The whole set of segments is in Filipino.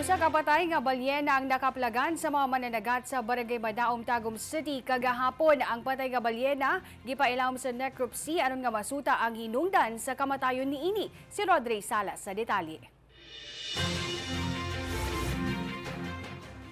Usa ka patay nga balyena ang nakaplagan sa mga mananagat sa Barangay Madaom, Tagum City kagahapon. Ang patay nga balyena gipailawom sa necropsy aron nga masuta ang hinungdan sa kamatayon ni ini. Si Rodrey Salas sa detalye.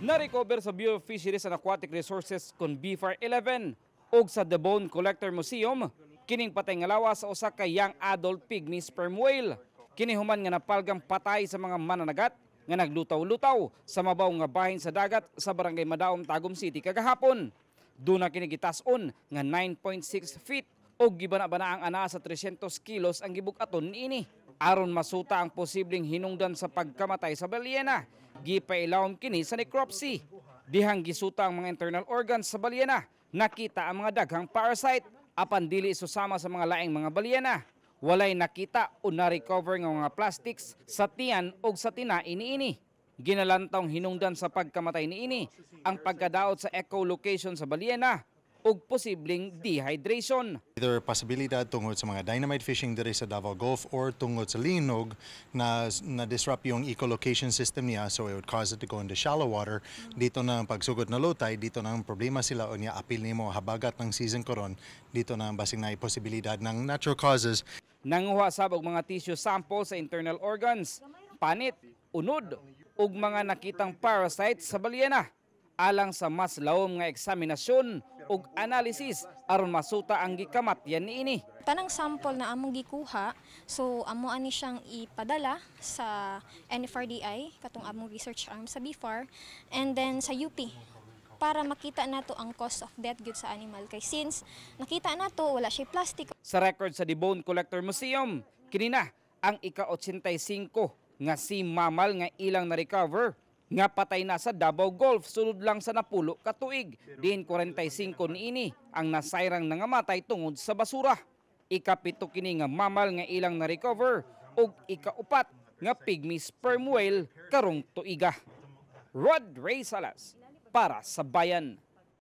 Na-recover sa Bureau of Fisheries and Aquatic Resources kon BFAR 11 ug sa The Bone Collector Museum kining patay nga lawas sa usa ka young adult pygmy sperm whale. Kini human nga napalgang patay sa mga mananagat nga naglutaw-lutaw sa mabaw nga bahin sa dagat sa barangay Madaom, Tagum City kagahapon. Doon na kinigitason nga 9.6 feet o gibana-bana ang ana sa 300 kilos ang gibugaton aton niini. Aron masuta ang posibleng hinungdan sa pagkamatay sa balyena, gipailawon kini sa necropsy. Dihang gisuta ang mga internal organs sa balyena, nakita ang mga daghang parasite apan dili isusama sa mga laing mga balyena walay nakita o na-recover ng mga plastics sa tiyan o sa tina iniini. Ginalantong hinungdan sa pagkamatay ni ini ang pagkadaot sa echolocation sa Baliena o posibleng dehydration. Either possibility tungod sa mga dynamite fishing dere sa Davao Gulf or tungod sa linog na na-disrupt yung echolocation system niya so it would cause it to go into shallow water. Dito na ang pagsugod na low tide, dito na ang problema sila o niya apil nimo habagat ng season karon. Dito na ang basing na posibilidad ng natural causes. Nanguha sab og mga tissue sample sa internal organs, panit, unod ug mga nakitang parasites sa balyena alang sa mas lawom nga eksaminasyon ug analysis aron masuta ang gikamatyan niini. Tanang sample na among gikuha, so amo ani siyang ipadala sa NFRDI katong among research arm sa BFAR and then sa UP para makita nato ang cost of death gyud sa animal kay since nakita nato wala siya plastic. Sa record sa The Bone Collector Museum, kini na ang ika-85 nga si mammal nga ilang na-recover nga patay na sa Davao Gulf sulod lang sa napulo ka tuig. Din 45 niini ang nasayrang nangamatay tungod sa basura. Ikapito kini nga mammal nga ilang na-recover ug ikaupat nga pygmy sperm whale karong tuiga. Rod Ray Salas, para sa bayan.